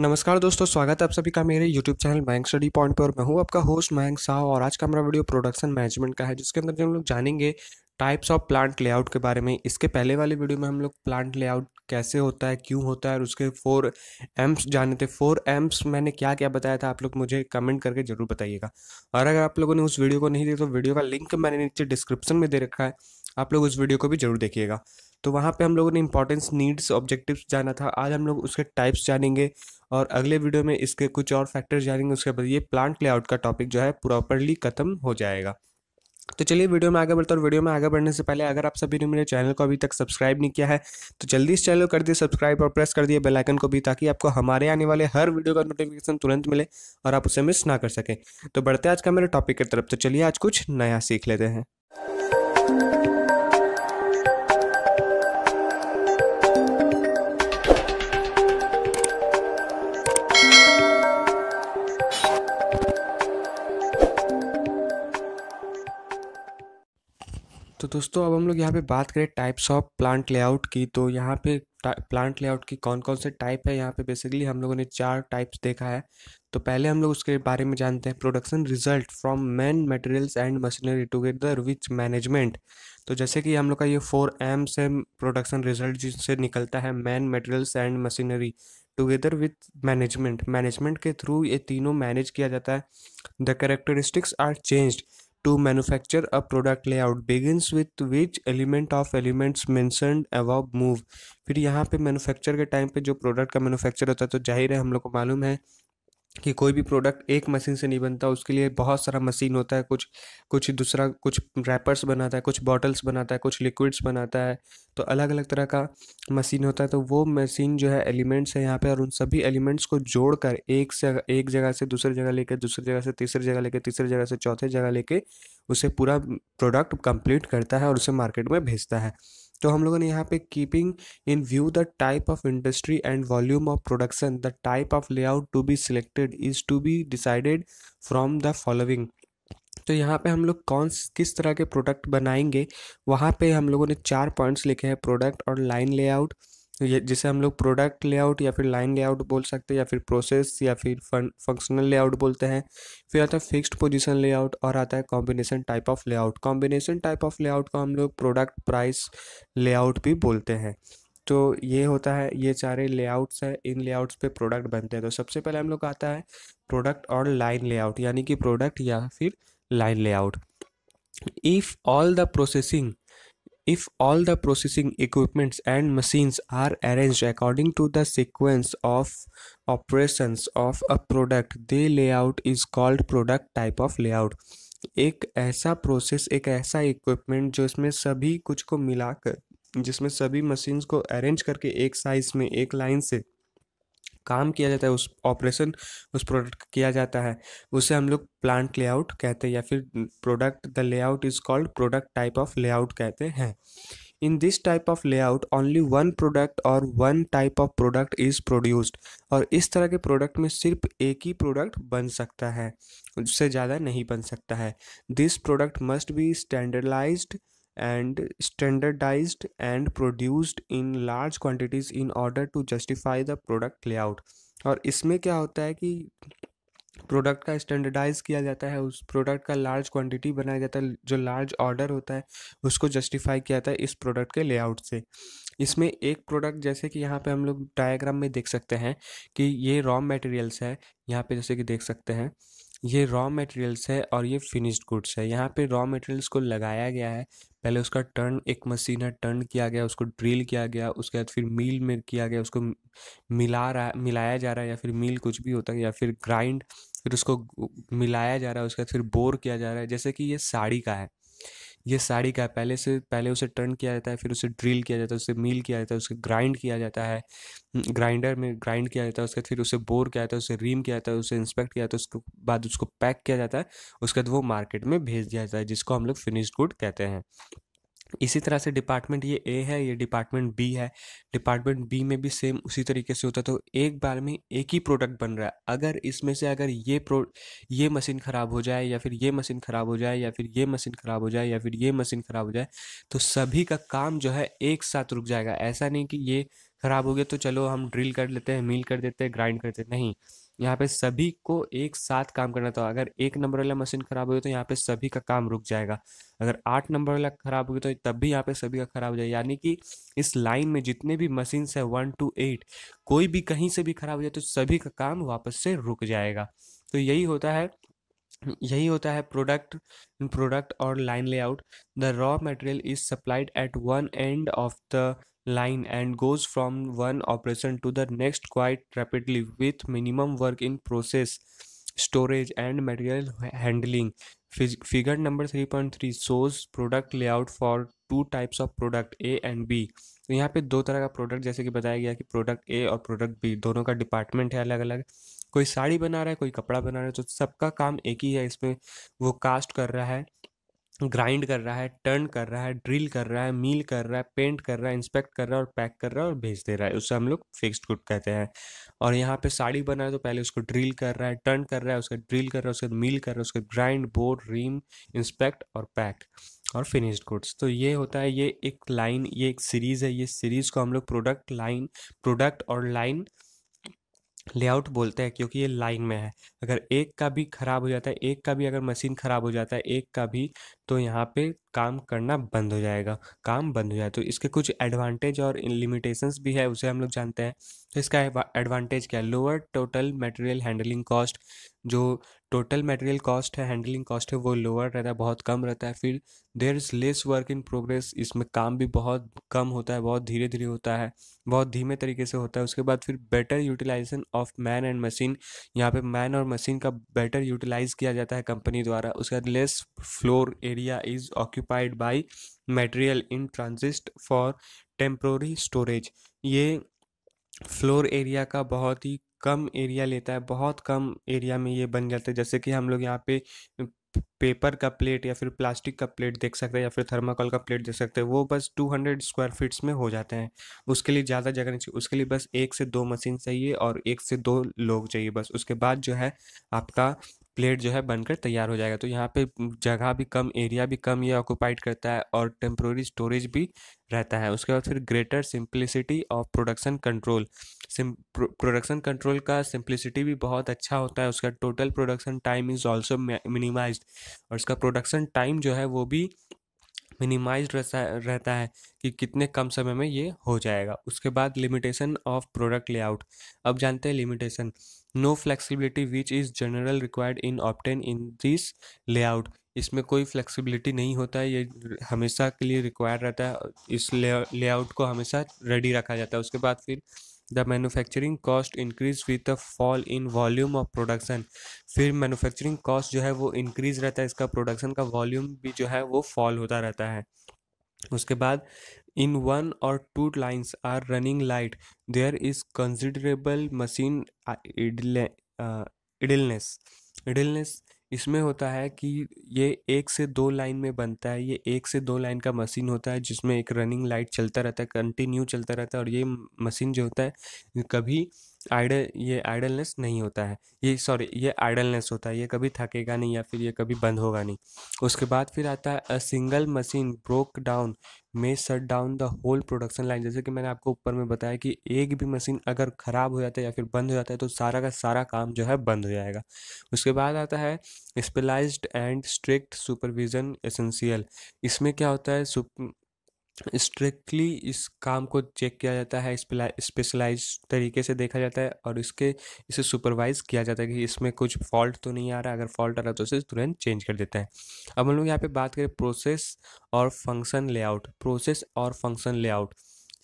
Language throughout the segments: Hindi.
नमस्कार दोस्तों स्वागत है आप सभी का मेरे YouTube channel bank study point पर मैं हूं आपका होस्ट मयंक साह और आज का हमारा वीडियो प्रोडक्शन मैनेजमेंट का है जिसके अंदर जो हम लोग जानेंगे टाइप्स ऑफ प्लांट लेआउट के बारे में इसके पहले वाले वीडियो में हम लोग प्लांट लेआउट कैसे होता है क्यों होता है और उसके फोर एम्स जाने थे फोर एम्स मैंने क्या क्या बताया था आप लोग मुझे कमेंट करके जरूर बताइएगा और अगर आप लोगों ने उस वीडियो को नहीं देखा तो वीडियो का लिंक मैंने नीचे डिस्क्रिप्शन में दे रखा है आप लोग उस वीडियो को भी जरूर देखिएगा तो वहाँ पे हम लोगों ने इंपॉर्टेंस नीड्स ऑब्जेक्टिव्स जाना था आज हम लोग उसके टाइप्स जानेंगे और अगले वीडियो में इसके कुछ और फैक्टर्स जानेंगे उसके बाद ये प्लांट लेआउट का टॉपिक जो है प्रॉपरली ख़त्म हो जाएगा तो चलिए वीडियो में आगे बढ़ते और वीडियो में आगे बढ़ने से पहले अगर आप सभी ने मेरे चैनल को अभी तक सब्सक्राइब नहीं किया है तो जल्दी इस चैनल को कर दिए सब्सक्राइब और प्रेस कर दिए बेल आइकन को भी ताकि आपको हमारे आने वाले हर वीडियो का नोटिफिकेशन तुरंत मिले और आप उसे मिस ना कर सकें तो बढ़ते आज का मेरे टॉपिक की तरफ तो चलिए आज कुछ नया सीख लेते हैं तो दोस्तों अब हम लोग यहाँ पे बात करें टाइप्स ऑफ प्लांट लेआउट की तो यहाँ पे प्लांट लेआउट की कौन कौन से टाइप है यहाँ पे बेसिकली हम लोगों ने चार टाइप्स देखा है तो पहले हम लोग उसके बारे में जानते हैं production result from man materials and machinery together which management तो जैसे कि हम लोग का ये फोर एम से प्रोडक्शन रिजल्ट जिससे निकलता है man materials and machinery together with management management के थ्रू ये तीनों मैनेज किया जाता है the characteristics are changed to manufacture a product layout begins with which element of elements mentioned above फिर यहाँ पे मैनुफैक्चर के टाइम पे जो प्रोडक्ट का मैनुफैक्चर होता है तो जाहिर है हम लोग को मालूम है कि कोई भी प्रोडक्ट एक मशीन से नहीं बनता उसके लिए बहुत सारा मशीन होता है कुछ कुछ दूसरा कुछ रैपर्स बनाता है कुछ बॉटल्स बनाता है कुछ लिक्विड्स बनाता है तो अलग अलग तरह का मशीन होता है तो वो मशीन जो है एलिमेंट्स है यहाँ पे और उन सभी एलिमेंट्स को जोड़कर एक से एक जगह से दूसरी जगह लेकर दूसरी जगह से तीसरी जगह लेकर तीसरी जगह से चौथे जगह लेके उसे पूरा प्रोडक्ट कंप्लीट करता है और उसे मार्केट में भेजता है तो हम लोगों ने यहाँ पे keeping in view the type of industry and volume of production the type of layout to be selected is to be decided from the following तो यहाँ पे हम लोग कौन किस तरह के प्रोडक्ट बनाएंगे वहाँ पे हम लोगों ने चार पॉइंट्स लिखे हैं प्रोडक्ट और लाइन लेआउट तो ये जिसे हम लोग प्रोडक्ट लेआउट या फिर लाइन लेआउट बोल सकते हैं या फिर प्रोसेस या फिर फंक्शनल लेआउट बोलते हैं फिर आता है फिक्स्ड पोजीशन लेआउट और आता है combination type of layout combination type of layout को हम लोग प्रोडक्ट प्राइस लेआउट भी बोलते हैं तो ये होता है ये सारे लेआउट्स हैं इन लेआउट्स पे प्रोडक्ट बनते हैं तो सबसे पहले हम लोग आता है प्रोडक्ट और लाइन लेआउट यानी कि प्रोडक्ट या फिर line layout if all the processing If all the processing equipments and machines are arranged according to the sequence of operations of a product, the layout is called product type of layout. एक ऐसा प्रोसेस एक ऐसा इक्विपमेंट जो इसमें सभी कुछ को मिलाकर जिसमें सभी मशीन्स को अरेंज करके एक साइज में एक लाइन से काम किया जाता है उस ऑपरेशन उस प्रोडक्ट का किया जाता है उसे हम लोग प्लांट लेआउट कहते हैं या फिर product the layout is called product type of layout कहते हैं in this type of layout only one product और one type of product is produced और इस तरह के प्रोडक्ट में सिर्फ एक ही प्रोडक्ट बन सकता है उससे ज़्यादा नहीं बन सकता है this product must be standardised and standardized and produced in large quantities in order to justify the product layout और इसमें क्या होता है कि प्रोडक्ट का स्टैंडर्डाइज किया जाता है उस प्रोडक्ट का लार्ज क्वांटिटी बनाया जाता है जो लार्ज ऑर्डर होता है उसको जस्टिफाई किया जाता है इस प्रोडक्ट के लेआउट से इसमें एक प्रोडक्ट जैसे कि यहाँ पे हम लोग डायग्राम में देख सकते हैं कि ये रॉ मटेरियल्स है यहाँ पे जैसे कि देख सकते हैं ये रॉ मटेरियल्स है और ये फिनिश्ड गुड्स है यहाँ पे रॉ मटेरियल्स को लगाया गया है पहले उसका टर्न एक मशीन है टर्न किया गया उसको ड्रिल किया गया उसके बाद फिर मील में किया गया उसको मिला रहा मिलाया जा रहा है या फिर मील कुछ भी होता है या फिर ग्राइंड फिर उसको मिलाया जा रहा है उसके बाद फिर बोर किया जा रहा है जैसे कि ये साड़ी का है ये साड़ी का पहले से पहले उसे टर्न किया जाता है फिर उसे ड्रिल किया जाता है उसे मील किया जाता है उसे ग्राइंड किया जाता है ग्राइंडर में ग्राइंड किया जाता है उसके फिर उसे बोर किया जाता है उसे रीम किया जाता है उसे इंस्पेक्ट किया जाता है उसके बाद उसको पैक किया जाता है उसके बाद वो मार्केट में भेज दिया जाता है जिसको हम लोग फिनिश गुड कहते हैं इसी तरह से डिपार्टमेंट ये ए है ये डिपार्टमेंट बी है डिपार्टमेंट बी में भी सेम उसी तरीके से होता है तो एक बार में एक ही प्रोडक्ट बन रहा है अगर इसमें से अगर ये प्रो ये मशीन ख़राब हो जाए या फिर ये मशीन ख़राब हो जाए या फिर ये मशीन ख़राब हो जाए या फिर ये मशीन ख़राब हो जाए तो सभी का काम जो है एक साथ रुक जाएगा ऐसा नहीं कि ये ख़राब हो गया तो चलो हम ड्रिल कर लेते हैं मील कर देते हैं ग्राइंड करते नहीं यहाँ पे सभी को एक साथ काम करना था अगर एक नंबर वाला मशीन खराब हुई तो यहाँ पे सभी का काम रुक जाएगा अगर आठ नंबर वाला खराब गया तो तब भी यहाँ पे सभी का खराब हो जाएगा यानी कि इस लाइन में जितने भी मशीन है वन टू एट कोई भी कहीं से भी खराब हो जाए तो सभी का काम वापस से रुक जाएगा तो यही होता है यही होता है प्रोडक्ट प्रोडक्ट और line layout the raw material is supplied at one end of the line and goes from one operation to the next quite rapidly with minimum work in process storage and material handling figure number 3.3 shows product layout for two types of product a and b तो यहाँ पे दो तरह का प्रोडक्ट जैसे कि बताया गया कि प्रोडक्ट ए और प्रोडक्ट बी दोनों का डिपार्टमेंट है अलग अलग कोई साड़ी बना रहा है कोई कपड़ा बना रहा है तो सबका काम एक ही है इसमें वो कास्ट कर रहा है ग्राइंड कर रहा है टर्न कर रहा है ड्रिल कर रहा है मील कर रहा है पेंट कर रहा है इंस्पेक्ट कर रहा है और पैक कर रहा है और भेज दे रहा है उसे हम लोग फिक्स्ड गुड कहते हैं और यहाँ पे साड़ी बना है तो पहले उसको ड्रिल कर रहा है टर्न कर रहा है उसका ड्रिल कर रहा है उसके मील कर रहा है उसके ग्राइंड बोर्ड रीम इंस्पेक्ट और पैक और फिनिश्ड गुड्स तो ये होता है ये एक लाइन ये एक सीरीज़ है ये सीरीज़ को हम लोग प्रोडक्ट लाइन प्रोडक्ट और लाइन लेआउट बोलते हैं क्योंकि ये लाइन में है अगर एक का भी ख़राब हो जाता है एक का भी अगर मशीन ख़राब हो जाता है एक का भी तो यहाँ पे काम करना बंद हो जाएगा काम बंद हो जाएगा तो इसके कुछ एडवांटेज और लिमिटेशंस भी है उसे हम लोग जानते हैं तो इसका एडवांटेज क्या है lower total material handling cost जो टोटल मटेरियल कॉस्ट है हैंडलिंग कॉस्ट है वो लोअर रहता है बहुत कम रहता है फिर there is less work in progress इसमें काम भी बहुत कम होता है बहुत धीरे धीरे होता है बहुत धीमे तरीके से होता है उसके बाद फिर better utilisation of man and machine यहाँ पे मैन और मशीन का बेटर यूटिलाइज किया जाता है कंपनी द्वारा उसके बाद less floor area is occupied by material in transit for temporary storage ये फ्लोर एरिया का बहुत ही कम एरिया लेता है बहुत कम एरिया में ये बन जाता है जैसे कि हम लोग यहाँ पे पेपर का प्लेट या फिर प्लास्टिक का प्लेट देख सकते हैं या फिर थर्माकोल का प्लेट देख सकते हैं वो बस 200 स्क्वायर फीट्स में हो जाते हैं उसके लिए ज़्यादा जगह नहीं चाहिए उसके लिए बस एक से दो मशीन चाहिए और एक से दो लोग चाहिए बस उसके बाद जो है आपका प्लेट जो है बनकर तैयार हो जाएगा तो यहाँ पे जगह भी कम एरिया भी कम ये ऑक्यूपाइड करता है और टेम्प्रोरी स्टोरेज भी रहता है उसके बाद फिर greater simplicity of production control production control का सिंप्लिसिटी भी बहुत अच्छा होता है उसका total production time is also minimise और इसका प्रोडक्शन टाइम जो है वो भी मिनिमाइज रहता है कि कितने कम समय में ये हो जाएगा उसके बाद लिमिटेशन ऑफ प्रोडक्ट लेआउट अब जानते हैं limitation no flexibility which is general required in often in this layout इसमें कोई फ्लेक्सिबिलिटी नहीं होता है ये हमेशा के लिए रिक्वायर्ड रहता है इस लेआउट को हमेशा रेडी रखा जाता है उसके बाद फिर the manufacturing cost increase with the fall in volume of production फिर मैनुफैक्चरिंग कॉस्ट जो है वो इंक्रीज रहता है इसका प्रोडक्शन का वॉल्यूम भी जो है वो फॉल होता रहता है उसके बाद इन वन और two lines are running light there is considerable machine idleness idleness इसमें होता है कि ये एक से दो लाइन में बनता है ये एक से दो लाइन का मशीन होता है जिसमें एक रनिंग लाइट चलता रहता है कंटिन्यू चलता रहता है और ये मशीन जो होता है कभी आइडल ये आइडलनेस नहीं होता है ये सॉरी ये आइडलनेस होता है ये कभी थकेगा नहीं या फिर ये कभी बंद होगा नहीं उसके बाद फिर आता है a single machine broke down may shut down the whole production line जैसे कि मैंने आपको ऊपर में बताया कि एक भी मशीन अगर ख़राब हो जाता है या फिर बंद हो जाता है तो सारा का सारा काम जो है बंद हो जाएगा उसके बाद आता है specialised and strict supervision essential इसमें क्या होता है स्ट्रिक्टली इस काम को चेक किया जाता है स्पेशलाइज तरीके से देखा जाता है और इसके इसे सुपरवाइज किया जाता है कि इसमें कुछ फॉल्ट तो नहीं आ रहा अगर फॉल्ट आ रहा तो उसे तुरंत चेंज कर देते हैं अब हम लोग यहाँ पे बात करें प्रोसेस और फंक्शन लेआउट प्रोसेस और फंक्शन लेआउट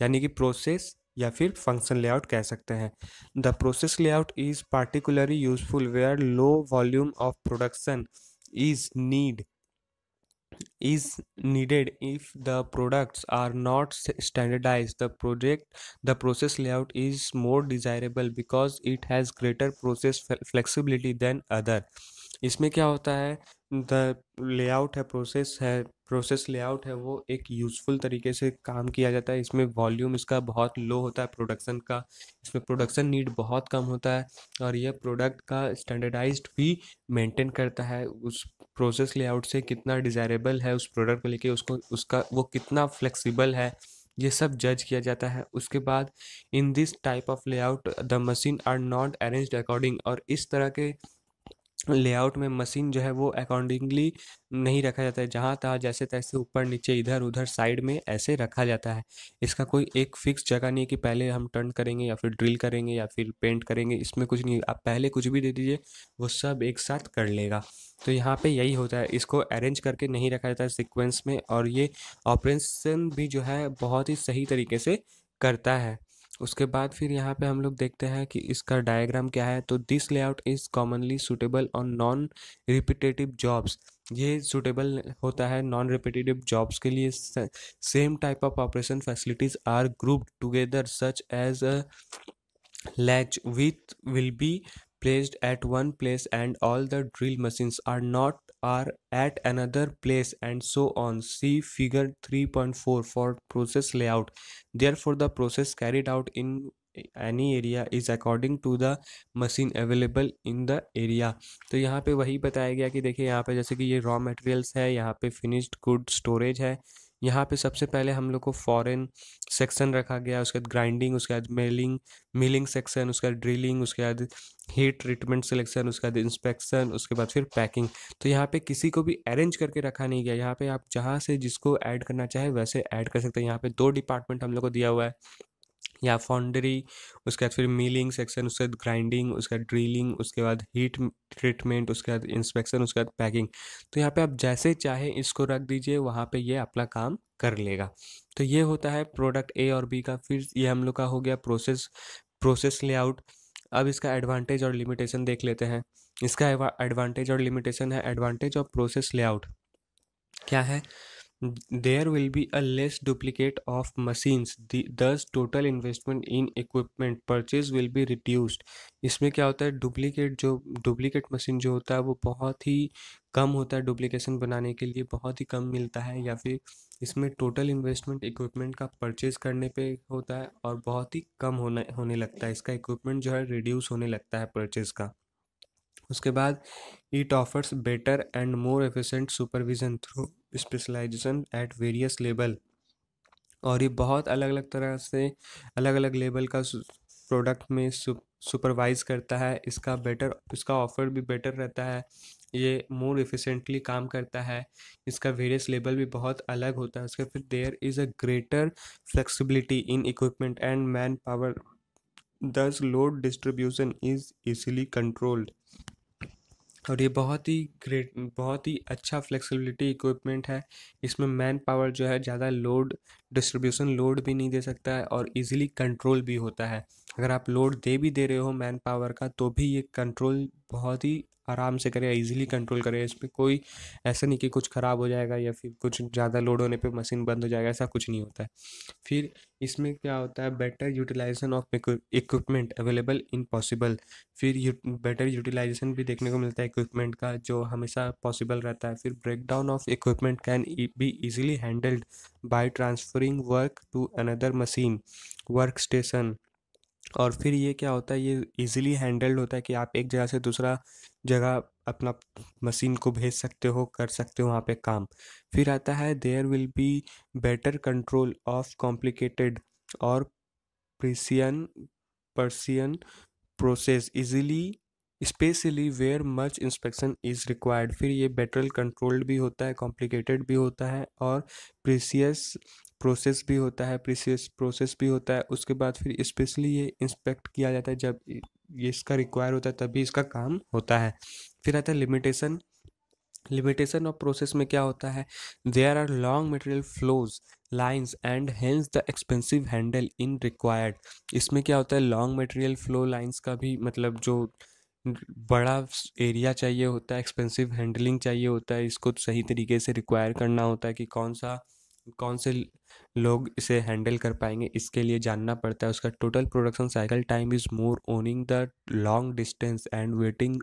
यानी कि प्रोसेस या फिर फंक्शन लेआउट कह सकते हैं the process layout is particularly useful where low volume of production is need is needed if the products are not standardized the project the process layout is more desirable because it has greater process flexibility than other इसमें क्या होता है द लेआउट है प्रोसेस है प्रोसेस लेआउट है वो एक यूज़फुल तरीके से काम किया जाता है इसमें वॉल्यूम इसका बहुत लो होता है प्रोडक्शन का इसमें प्रोडक्शन नीड बहुत कम होता है और यह प्रोडक्ट का स्टैंडर्डाइज्ड भी मेंटेन करता है उस प्रोसेस लेआउट से कितना डिज़ायरेबल है उस प्रोडक्ट को लेके उसको उसका वो कितना फ्लेक्सिबल है ये सब जज किया जाता है उसके बाद in this type of layout the machine are not arranged according और इस तरह के लेआउट में मशीन जो है वो अकॉर्डिंगली नहीं रखा जाता है जहाँ तहाँ जैसे तैसे ऊपर नीचे इधर उधर साइड में ऐसे रखा जाता है इसका कोई एक फिक्स जगह नहीं है कि पहले हम टर्न करेंगे या फिर ड्रिल करेंगे या फिर पेंट करेंगे इसमें कुछ नहीं आप पहले कुछ भी दे दीजिए वो सब एक साथ कर लेगा तो यहाँ पे यही होता है इसको अरेंज करके नहीं रखा जाता है सिक्वेंस में और ये ऑपरेशन भी जो है बहुत ही सही तरीके से करता है उसके बाद फिर यहाँ पे हम लोग देखते हैं कि इसका डायग्राम क्या है तो this layout is commonly suitable on non repetitive jobs ये सुटेबल होता है नॉन रिपीटेटिव जॉब्स के लिए same type of operation facilities are group together such as a lathe with will be placed at one place and all the drill machines are not are at another place and so on. See figure 3.4 for process layout. Therefore, the process carried out in any area is according to the machine available in the area तो यहाँ पे वही बताया गया कि देखिए यहाँ पे जैसे कि ये raw materials है यहाँ पे finished goods storage है यहाँ पे सबसे पहले हम लोग को फॉरेन सेक्शन रखा गया उसके बाद ग्राइंडिंग उसके बाद मेलिंग मिलिंग सेक्शन उसके बाद ड्रिलिंग उसके बाद हीट ट्रीटमेंट सिलेक्शन उसके बाद इंस्पेक्शन उसके बाद फिर पैकिंग तो यहाँ पे किसी को भी अरेंज करके रखा नहीं गया यहाँ पे आप जहाँ से जिसको ऐड करना चाहे वैसे ऐड कर सकते हैं यहाँ पे दो डिपार्टमेंट हम लोग को दिया हुआ है या फाउंड्री उसके बाद फिर मिलिंग सेक्शन उसके बाद ग्राइंडिंग उसके बाद ड्रिलिंग उसके बाद हीट ट्रीटमेंट उसके बाद इंस्पेक्शन उसके बाद पैकिंग तो यहाँ पे आप जैसे चाहे इसको रख दीजिए वहाँ पे ये अपना काम कर लेगा तो ये होता है प्रोडक्ट ए और बी का फिर ये हम लोग का हो गया प्रोसेस प्रोसेस लेआउट अब इसका एडवांटेज और लिमिटेशन देख लेते हैं इसका एडवांटेज और लिमिटेशन है एडवांटेज और प्रोसेस लेआउट क्या है there will be a less duplicate of machines the, thus total investment in equipment purchase will be reduced इसमें क्या होता है डुप्लीकेट जो डुप्लीकेट मशीन जो होता है वो बहुत ही कम होता है डुप्लीकेशन बनाने के लिए बहुत ही कम मिलता है या फिर इसमें टोटल इन्वेस्टमेंट इक्विपमेंट का परचेज करने पे होता है और बहुत ही कम होने होने लगता है इसका इक्विपमेंट जो है रिड्यूस होने लगता है परचेज का उसके बाद it offers better and more efficient supervision through specialisation at various level और ये बहुत अलग अलग तरह से अलग अलग लेवल का प्रोडक्ट में सुपरवाइज करता है इसका बेटर इसका ऑफर भी बेटर रहता है ये मोर इफिशेंटली काम करता है इसका वेरियस लेवल भी बहुत अलग होता है उसके फिर there is a greater flexibility in equipment and man power thus load distribution is easily controlled और ये बहुत ही ग्रेट बहुत ही अच्छा फ्लेक्सिबिलिटी इक्विपमेंट है इसमें मैन पावर जो है ज़्यादा लोड डिस्ट्रीब्यूशन लोड भी नहीं दे सकता है और इजीली कंट्रोल भी होता है अगर आप लोड दे भी दे रहे हो मैन पावर का तो भी ये कंट्रोल बहुत ही आराम से करें ईजिली कंट्रोल करें इसमें कोई ऐसा नहीं कि कुछ ख़राब हो जाएगा या फिर कुछ ज़्यादा लोड होने पे मशीन बंद हो जाएगा ऐसा कुछ नहीं होता है फिर इसमें क्या होता है better utilisation of equipment available in possible फिर यू, बेटर यूटिलाइजेशन भी देखने को मिलता है इक्विपमेंट का जो हमेशा पॉसिबल रहता है फिर breakdown of equipment can be easily handled by transferring work to another machine work station और फिर ये क्या होता है ये इजीली हैंडल्ड होता है कि आप एक जगह से दूसरा जगह अपना मशीन को भेज सकते हो कर सकते हो वहाँ पे काम फिर आता है there will be better control of complicated और precision process easily especially where much inspection is required फिर ये बेटर कंट्रोल्ड भी होता है कॉम्प्लिकेटेड भी होता है और प्रीसियस प्रोसेस भी होता है प्रीसीस प्रोसेस भी होता है उसके बाद फिर स्पेशली ये इंस्पेक्ट किया जाता है जब ये इसका रिक्वायर होता है तभी इसका काम होता है फिर आता है लिमिटेशन लिमिटेशन ऑफ प्रोसेस में क्या होता है there are long material flows lines and hence the expensive handling required इसमें क्या होता है लॉन्ग मटेरियल फ्लो लाइंस का भी मतलब जो बड़ा एरिया चाहिए होता है एक्सपेंसिव हैंडलिंग चाहिए होता है इसको सही तरीके से रिक्वायर करना होता है कि कौन सा कौन से लोग इसे हैंडल कर पाएंगे इसके लिए जानना पड़ता है उसका total production cycle time is more owing the long distance and waiting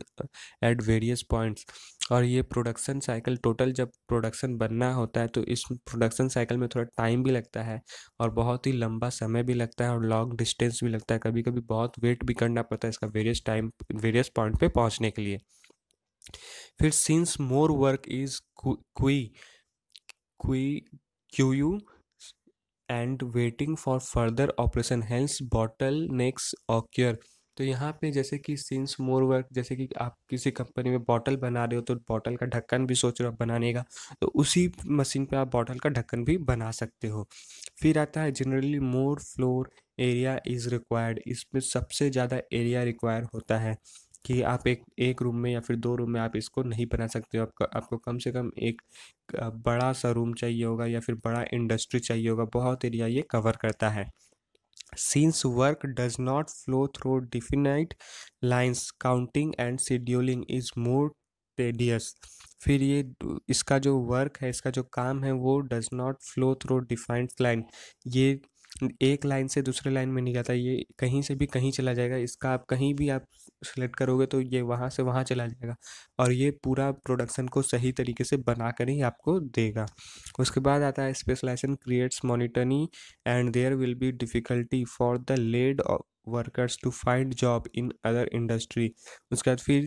at various points और ये प्रोडक्शन साइकिल टोटल जब प्रोडक्शन बनना होता है तो इस प्रोडक्शन साइकिल में थोड़ा टाइम भी लगता है और बहुत ही लंबा समय भी लगता है और लॉन्ग डिस्टेंस भी लगता है कभी कभी बहुत वेट भी करना पड़ता है इसका वेरियस टाइम वेरियस पॉइंट पे पहुंचने के लिए फिर since more work is queue queue queue and waiting for further operation hence bottle necks occur तो यहाँ पे जैसे कि सिंस मोर वर्क जैसे कि आप किसी कंपनी में बॉटल बना रहे हो तो बॉटल का ढक्कन भी सोच रहे हो बनाने का तो उसी मशीन पे आप बॉटल का ढक्कन भी बना सकते हो फिर आता है generally more floor area is required इसमें सबसे ज़्यादा एरिया रिक्वायर होता है कि आप एक एक रूम में या फिर दो रूम में आप इसको नहीं बना सकते हो आपको आपको कम से कम एक बड़ा सा रूम चाहिए होगा या फिर बड़ा इंडस्ट्री चाहिए होगा बहुत एरिया ये कवर करता है since work does not flow through definite lines counting and scheduling is more tedious फिर ये इसका जो वर्क है इसका जो काम है वो does not flow through defined line ये एक लाइन से दूसरे लाइन में नहीं जाता ये कहीं से भी कहीं चला जाएगा इसका आप कहीं भी आप सेलेक्ट करोगे तो ये वहाँ से वहाँ चला जाएगा और ये पूरा प्रोडक्शन को सही तरीके से बना कर ही आपको देगा उसके बाद आता है specialisation creates monotony and there will be difficulty for the laid workers to find job in other industry उसके बाद फिर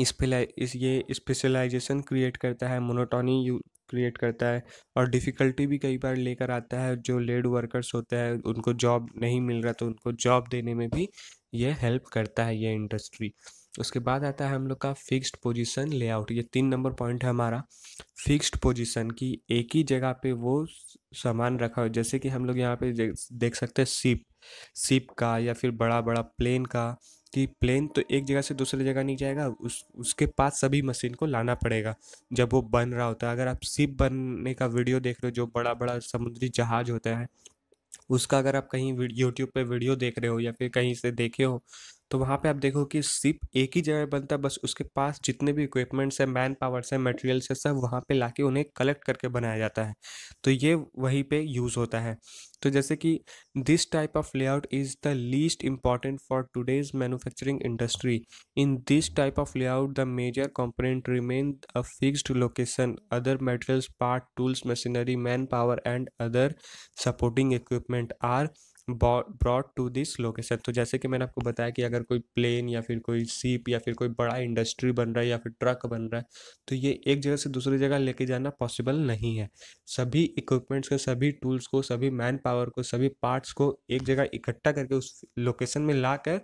इस ये स्पेशलाइजेशन क्रिएट करता है मोनोटोनी यू क्रिएट करता है और डिफ़िकल्टी भी कई बार लेकर आता है जो लेड वर्कर्स होते हैं उनको जॉब नहीं मिल रहा तो उनको जॉब देने में भी ये हेल्प करता है ये इंडस्ट्री उसके बाद आता है हम लोग का फिक्स्ड पोजीशन लेआउट ये तीन नंबर पॉइंट है हमारा फिक्स्ड पोजीशन की एक ही जगह पे वो सामान रखा हो जैसे कि हम लोग यहाँ पे देख सकते हैं सिप सिप का या फिर बड़ा बड़ा प्लेन का कि प्लेन तो एक जगह से दूसरी जगह नहीं जाएगा उस उसके पास सभी मशीन को लाना पड़ेगा जब वो बन रहा होता है अगर आप सिप बनने का वीडियो देख रहे हो जो बड़ा बड़ा समुद्री जहाज होता है उसका अगर आप कहीं यूट्यूब पे वीडियो देख रहे हो या फिर कहीं से देखे हो तो वहाँ पे आप देखो कि सिप एक ही जगह बनता है बस उसके पास जितने भी इक्विपमेंट्स हैं मैन पावर्स हैं मटेरियल्स है सब वहाँ पे लाके उन्हें कलेक्ट करके बनाया जाता है तो ये वहीं पे यूज़ होता है तो जैसे कि this type of layout is the least important for today's manufacturing industry in this type of layout the major component remain a fixed location other materials part tools machinery man power and other supporting equipment are brought to this location तो जैसे कि मैंने आपको बताया कि अगर कोई प्लेन या फिर कोई सीप या फिर कोई बड़ा इंडस्ट्री बन रहा है या फिर ट्रक बन रहा है तो ये एक जगह से दूसरी जगह लेके जाना पॉसिबल नहीं है सभी इक्विपमेंट्स को सभी टूल्स को सभी मैन पावर को सभी पार्ट्स को एक जगह इकट्ठा करके उस लोकेशन में ला कर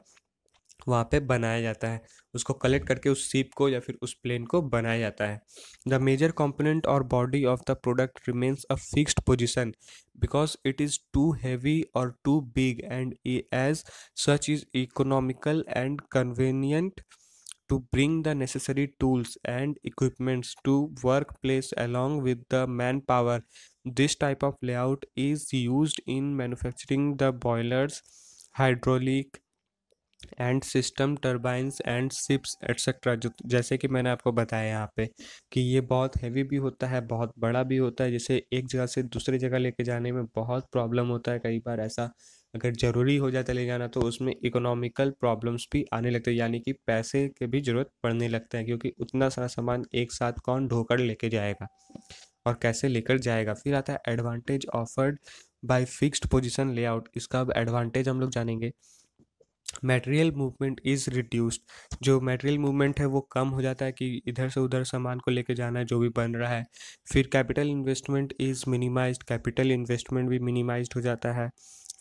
वहाँ पे बनाया जाता है उसको कलेक्ट करके उस सीप को या फिर उस प्लेन को बनाया जाता है द मेजर कॉम्पोनेंट और body of the product remains a fixed position because it is too heavy और too big and as such is economical and convenient to bring the necessary tools and equipments to work place along with the man power this type of layout is use in manufacturing the boilers hydraulic and system turbines and ships etcetera जो जैसे कि मैंने आपको बताया यहाँ पे कि ये बहुत हैवी भी होता है बहुत बड़ा भी होता है जिसे एक जगह से दूसरी जगह लेके जाने में बहुत प्रॉब्लम होता है कई बार ऐसा अगर ज़रूरी हो जाता ले जाना तो उसमें इकोनॉमिकल प्रॉब्लम्स भी आने लगते हैं यानी कि पैसे के भी ज़रूरत पड़ने लगता है क्योंकि उतना सारा सामान एक साथ कौन ढोकर लेके जाएगा और कैसे लेकर जाएगा फिर आता है advantage offered by fixed position layout इसका अब एडवांटेज हम लोग जानेंगे मटेरियल मूवमेंट इज़ रिड्यूस्ड जो मटेरियल मूवमेंट है वो कम हो जाता है कि इधर से उधर सामान को लेके जाना है जो भी बन रहा है फिर capital investment is minimise capital investment भी मिनिमाइज हो जाता है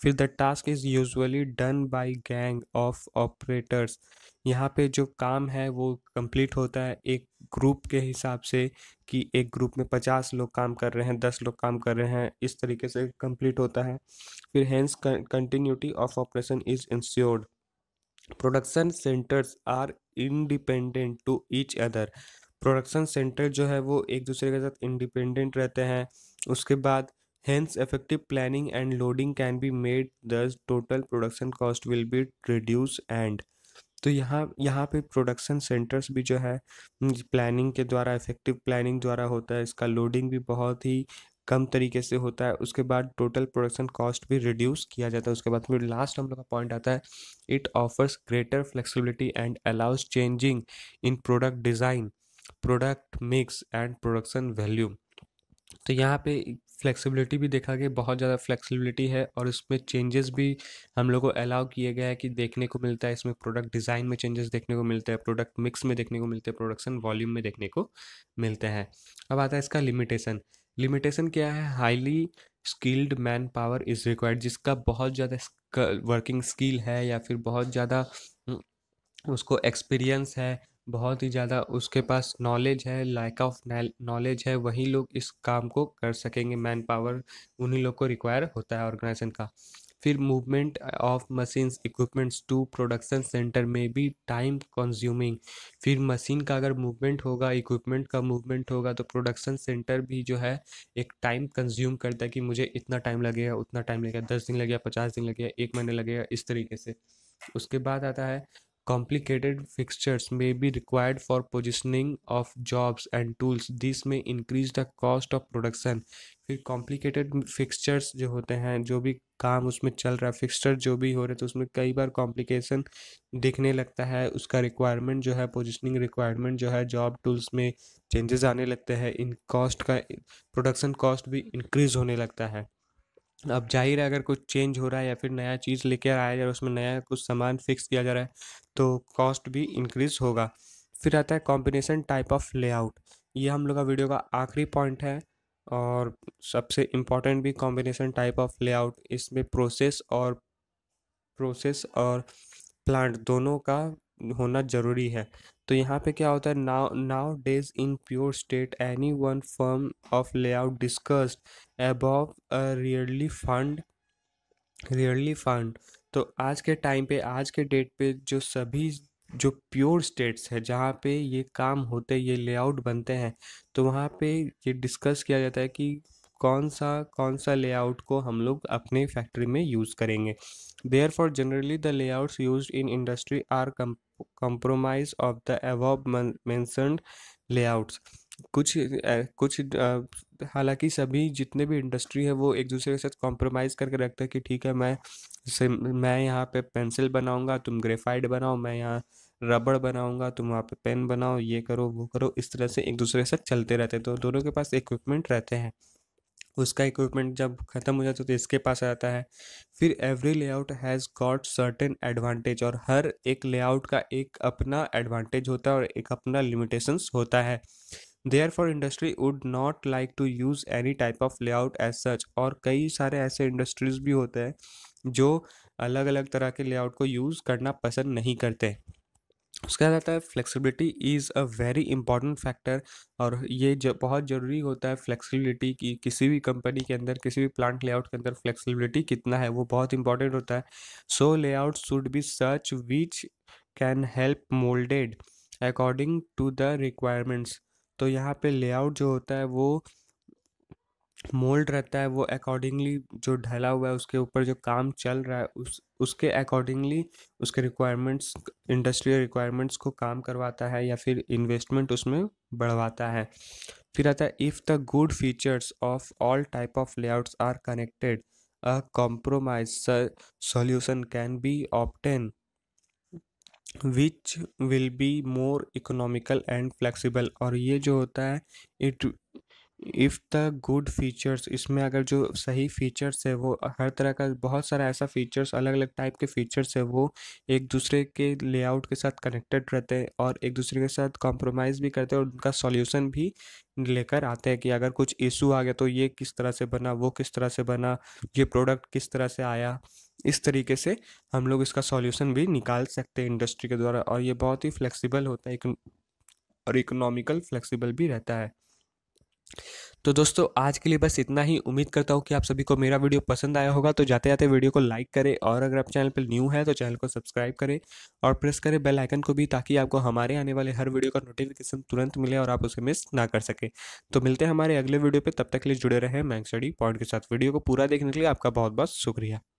फिर the task is usually done by gang of operators यहाँ पे जो काम है वो कंप्लीट होता है एक ग्रुप के हिसाब से कि एक ग्रुप में पचास लोग काम कर रहे हैं दस लोग काम कर रहे हैं इस तरीके से कंप्लीट होता है फिर hence continuity of operation is ensured production centres are independent to each other production centre जो है वो एक दूसरे के साथ इंडिपेंडेंट रहते हैं उसके बाद hence effective planning and loading can be made thus total production cost will be reduce and तो यहाँ यहाँ पे प्रोडक्शन सेंटर्स भी जो है प्लानिंग के द्वारा इफेक्टिव प्लानिंग द्वारा होता है इसका लोडिंग भी बहुत ही कम तरीके से होता है उसके बाद टोटल प्रोडक्शन कॉस्ट भी रिड्यूस किया जाता है उसके बाद फिर लास्ट हम लोग का पॉइंट आता है it offers greater flexibility and allows changing in product design product mix and production volume तो यहाँ पे फ्लेक्सिबिलिटी भी देखा गया बहुत ज़्यादा फ्लेक्सिबिलिटी है और इसमें चेंजेस भी हम लोग को अलाउ किए गए हैं कि देखने को मिलता है इसमें प्रोडक्ट डिज़ाइन में चेंजेस देखने को मिलते हैं प्रोडक्ट मिक्स में देखने को मिलते हैं प्रोडक्शन वॉल्यूम में देखने को मिलते हैं अब आता है इसका लिमिटेशन लिमिटेशन क्या है highly skilled man power is required जिसका बहुत ज़्यादा वर्किंग स्किल है या फिर बहुत ज़्यादा उसको एक्सपीरियंस है बहुत ही ज़्यादा उसके पास नॉलेज है लैक ऑफ नॉलेज है वही लोग इस काम को कर सकेंगे मैन पावर उन्हीं लोग को रिक्वायर होता है ऑर्गेनाइजेशन का फिर movement of machines equipments to production centre में भी टाइम कंज्यूमिंग फिर मशीन का अगर मूवमेंट होगा इक्विपमेंट का मूवमेंट होगा तो प्रोडक्शन सेंटर भी जो है एक टाइम कंज्यूम करता है कि मुझे इतना टाइम लगेगा उतना टाइम लगेगा दस दिन लगेगा पचास दिन लगेगा एक महीने लगेगा इस तरीके से उसके बाद आता है complicated fixtures may be required for positioning of jobs and tools this में increase the cost of production फिर कॉम्प्लिकेटेड फिक्सचर्स जो होते हैं जो भी काम उसमें चल रहा है फिक्सचर जो भी हो रहे तो उसमें कई बार कॉम्प्लिकेशन दिखने लगता है उसका रिक्वायरमेंट जो है पोजिशनिंग रिक्वायरमेंट जो है जॉब टूल्स में चेंजेस आने लगते हैं इन कॉस्ट का प्रोडक्शन कॉस्ट भी इंक्रीज होने लगता है अब जाहिर है अगर कुछ चेंज हो रहा है या फिर नया चीज़ लेकर आया जा रहा है उसमें नया कुछ सामान फिक्स किया जा रहा है तो कॉस्ट भी इंक्रीज़ होगा फिर आता है कॉम्बिनेशन टाइप ऑफ लेआउट ये हम लोग का वीडियो का आखिरी पॉइंट है और सबसे इम्पॉर्टेंट भी कॉम्बिनेशन टाइप ऑफ लेआउट इसमें प्रोसेस और प्रोसेस और प्लांट दोनों का होना ज़रूरी है तो यहाँ पे क्या होता है now nowadays in pure state any one form of layout discussed above rarely found rarely found तो आज के टाइम पे आज के डेट पे जो सभी जो प्योर स्टेट्स है जहाँ पे ये काम होते ये लेआउट बनते हैं तो वहाँ पे ये डिस्कस किया जाता है कि कौन सा कौन सा लेआउट को हम लोग अपने फैक्ट्री में यूज़ करेंगे therefore generally the layouts use in industry are compromise of the above मैं लेआउट्स कुछ कुछ हालांकि सभी जितने भी इंडस्ट्री है वो एक दूसरे के साथ कॉम्प्रोमाइज़ करके रखते हैं कि ठीक है मैं से मैं यहाँ पे पेंसिल बनाऊँगा तुम ग्रेफाइट बनाओ मैं यहाँ रबड़ बनाऊँगा तुम वहाँ पे पेन बनाओ ये करो वो करो इस तरह से एक दूसरे के साथ चलते रहते हैं तो दोनों के पास इक्विपमेंट रहते हैं उसका इक्विपमेंट जब ख़त्म हो जाता है तो इसके पास आ जाता है फिर every layout has got certain advantage और हर एक लेआउट का एक अपना एडवांटेज होता है और एक अपना लिमिटेशंस होता है therefore industry would not like to use any type of layout as such और कई सारे ऐसे इंडस्ट्रीज़ भी होते हैं जो अलग अलग तरह के लेआउट को यूज़ करना पसंद नहीं करते उसका रहता है flexibility is a very important factor और ये जो बहुत ज़रूरी होता है फ्लेक्सिबिलिटी की किसी भी कंपनी के अंदर किसी भी प्लांट लेआउट के अंदर फ्लेक्सिबिलिटी कितना है वो बहुत इंपॉर्टेंट होता है सो लेआउट शुड बी सर्च which can help moulded according to the requirements तो यहाँ पे लेआउट जो होता है वो मोल्ड रहता है वो अकॉर्डिंगली जो ढला हुआ है उसके ऊपर जो काम चल रहा है उस उसके अकॉर्डिंगली उसके रिक्वायरमेंट्स इंडस्ट्रियल रिक्वायरमेंट्स को काम करवाता है या फिर इन्वेस्टमेंट उसमें बढ़वाता है फिर आता है if the good features of all type of layouts are connected a compromise solution can be obtain which will be more economical and flexible और ये जो होता है it if the good features इसमें अगर जो सही फीचर्स है वो हर तरह का बहुत सारा ऐसा फीचर्स अलग अलग टाइप के फीचर्स है वो एक दूसरे के लेआउट के साथ कनेक्टेड रहते हैं और एक दूसरे के साथ कॉम्प्रोमाइज़ भी करते हैं और उनका सॉल्यूशन भी लेकर आते हैं कि अगर कुछ इशू आ गया तो ये किस तरह से बना वो किस तरह से बना ये प्रोडक्ट किस तरह से आया इस तरीके से हम लोग इसका सॉल्यूशन भी निकाल सकते हैं इंडस्ट्री के द्वारा और ये बहुत ही फ्लेक्सिबल होता है और इकोनॉमिकल फ्लेक्सिबल भी रहता है तो दोस्तों आज के लिए बस इतना ही उम्मीद करता हूँ कि आप सभी को मेरा वीडियो पसंद आया होगा तो जाते जाते वीडियो को लाइक करें और अगर आप चैनल पर न्यू है तो चैनल को सब्सक्राइब करें और प्रेस करें बेल आइकन को भी ताकि आपको हमारे आने वाले हर वीडियो का नोटिफिकेशन तुरंत मिले और आप उसे मिस ना कर सकें तो मिलते हैं हमारे अगले वीडियो पर तब तक के लिए जुड़े रहे मैंग स्टडी पॉइंट के साथ वीडियो को पूरा देखने के लिए आपका बहुत बहुत शुक्रिया